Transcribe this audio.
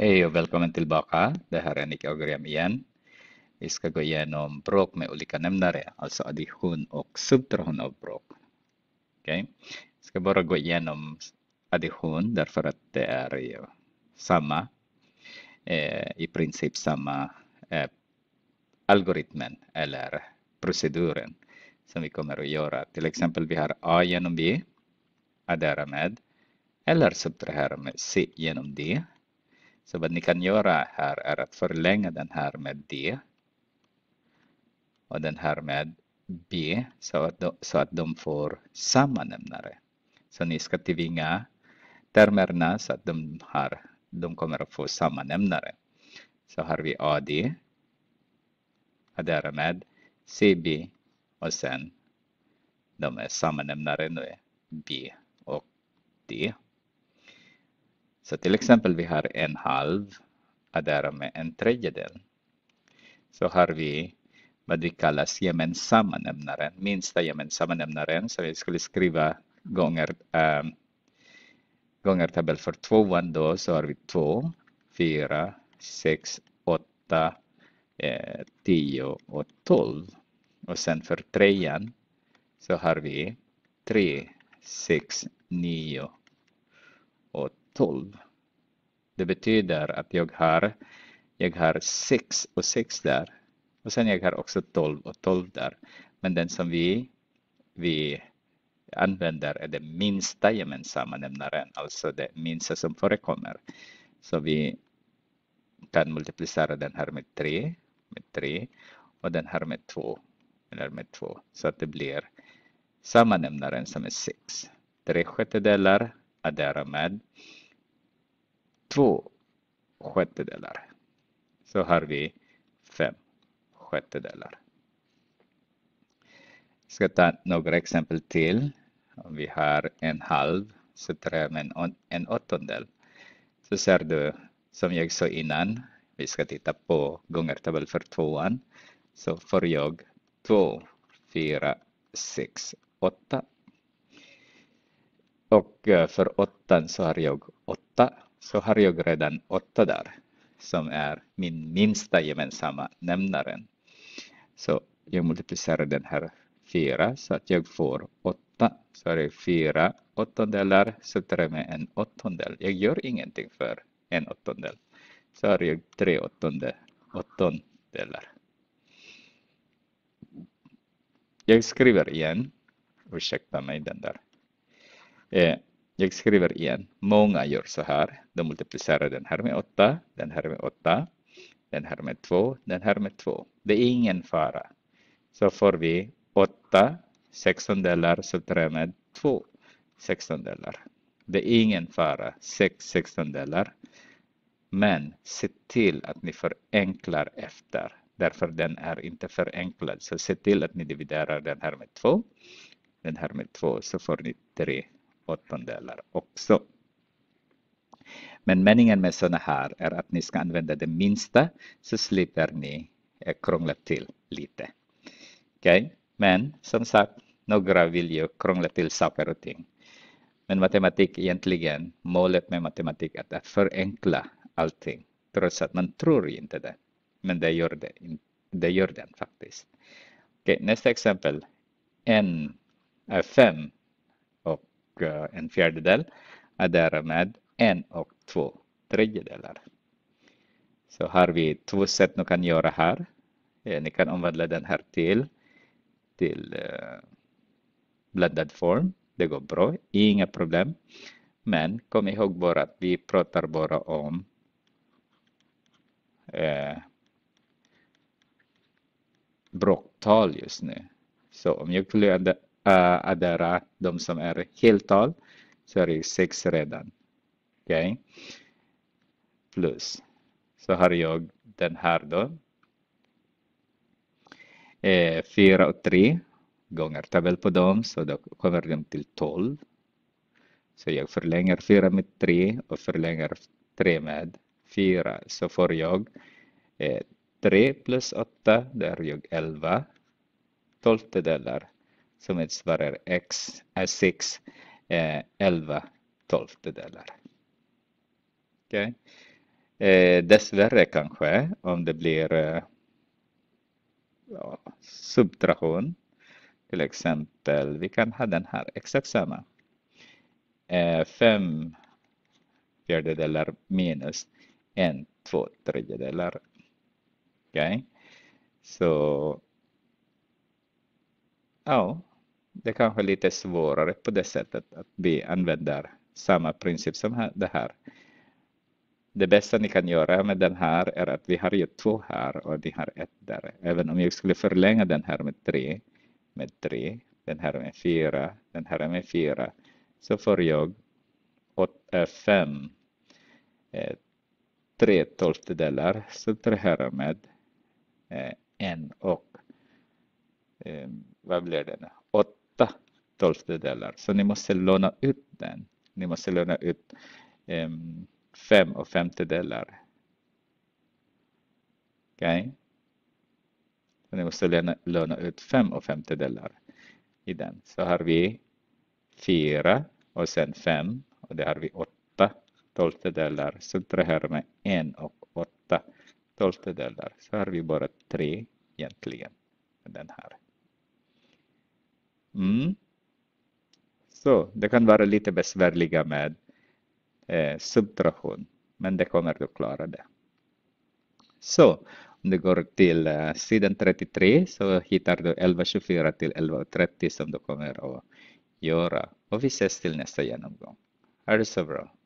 Hej och välkommen tillbaka. Det här är Nick Ogriam igen. Vi ska gå igenom bråk med olika nämnare, alltså addition och subtraktion av bråk. okay. jag ska bara gå igenom addition därför att det är ju samma, eh, i princip samma eh, algoritmen eller proceduren som vi kommer att göra. Till exempel vi har A genom B, addera med, eller subtrahera med C genom D så vad ni kan göra här är att förlänga den här med D och den här med B så att de, så att de får samma nämnare. Så ni ska tvinga termerna så att de, har, de kommer att få samma nämnare. Så har vi AD och därmed CB och sen de är samma nämnare nu är B och D. Så till exempel vi har en halv adderar med en tredjedel. Så har vi vad det kallas gemensamma nämnaren, minsta gemensamma nämnaren. Så vi skulle skriva gånger, um, gånger tabell för tvåan då så har vi 2, 4, 6, 8, tio och tolv. Och sen för trean så har vi tre, sex, nio och 12. Det betyder att jag har, jag har 6 och 6 där. Och sen jag har också 12 och 12 där. Men den som vi, vi använder är den minsta gemensamma nämnaren, alltså det minsta som förekommer. Så vi kan multiplicera den här med 3, med 3 och den här med 2, eller med 2. Så att det blir samma nämnaren som är 6. 3 sjättedelar adderar med två sjättedelar. Så har vi fem sjättedelar. Jag ska ta några exempel till. Om vi har en halv så tar man en åttondel. Så ser du, som jag sa innan, vi ska titta på gångertabell för tvåan. Så får jag två, fyra, sex, åtta. Och eh, för åttan så har jag åtta så har jag redan åtta där som är min minsta gemensamma nämnaren. Så jag multiplicerar den här fyra så att jag får åtta. Så är det fyra åttondelar, sätter med en åttondel. Jag gör ingenting för en åttondel. Så har jag tre åttonde, åttondelar. Jag skriver igen. Ursäkta mig den där. Eh, jag skriver igen. Många gör så här. De multiplicerar den här med 8, den här med 8, den här med 2, den här med 2. Det är ingen fara. Så får vi 8 16 sextondelar subtraherat med 2 16 delar. Det är ingen fara. 6 16 delar. Men se till att ni förenklar efter. Därför den är inte förenklad. Så se till att ni dividerar den här med 2. Den här med 2 så får ni 3 åttondelar också. Men meningen med sådana här är att ni ska använda det minsta så slipper ni eh, krångla till lite. okay? men som sagt, några vill ju krångla till saker och ting. Men matematik egentligen, målet med matematik är att förenkla allting, trots att man tror inte det. Men det gör, det, det gör den faktiskt. Okay, nästa exempel, n är fem Eh, en fjärdedel är därmed en och två tredjedelar. Så har vi två sätt ni kan göra här. Eh, ni kan omvandla den här till, till eh, blandad form. Det går bra, inga problem. Men kom ihåg bara att vi pratar bara om eh, bråktal just nu. Så om jag skulle uh, eh, Adara Domsamer Hiltol, sorry, 6 redan. Okay. Plus. Så har jag den här då. Eh, 4 och 3 gånger tabell på dem, så då kommer de till 12. Så jag förlänger 4 med 3 och förlänger 3 med 4. Så får jag eh, 3 plus 8, där är jag 11 12 delar som motsvarar x är 6, eh, 11 eh, tolftedelar. Okay. Eh, dessvärre kanske, om det blir eh, subtraktion, till exempel, vi kan ha den här exakt samma. Eh, fjärdedelar minus 1 2 tredjedelar. Okej, okay. så ja, det kanske är lite svårare på det sättet att vi använder samma princip som det här. Det bästa ni kan göra med den här är att vi har ju två här och vi har ett där. Även om jag skulle förlänga den här med tre, med tre, den här med fyra, den här med fyra, så får jag åt, eh, fem eh, tre tolftedelar subtraherar med eh, en och vad blir det nu? tolfte delar, Så ni måste låna ut den. Ni måste låna ut um, 5 och 50 dollar. Okej? Okay? ni måste låna, låna ut 5 och 50 dollar i den. Så har vi fyra och sen fem och det har vi åtta 12 dollar. Så här med en och åtta 12 dollar. Så har vi bara tre egentligen. Den här. Mm. Så det kan vara lite besvärliga med eh, subtraktion, men det kommer du klara det. Så om du går till eh, sidan 33 så hittar du 11.24 till 11.30 som du kommer att göra. Och vi ses till nästa genomgång. Ha det så bra.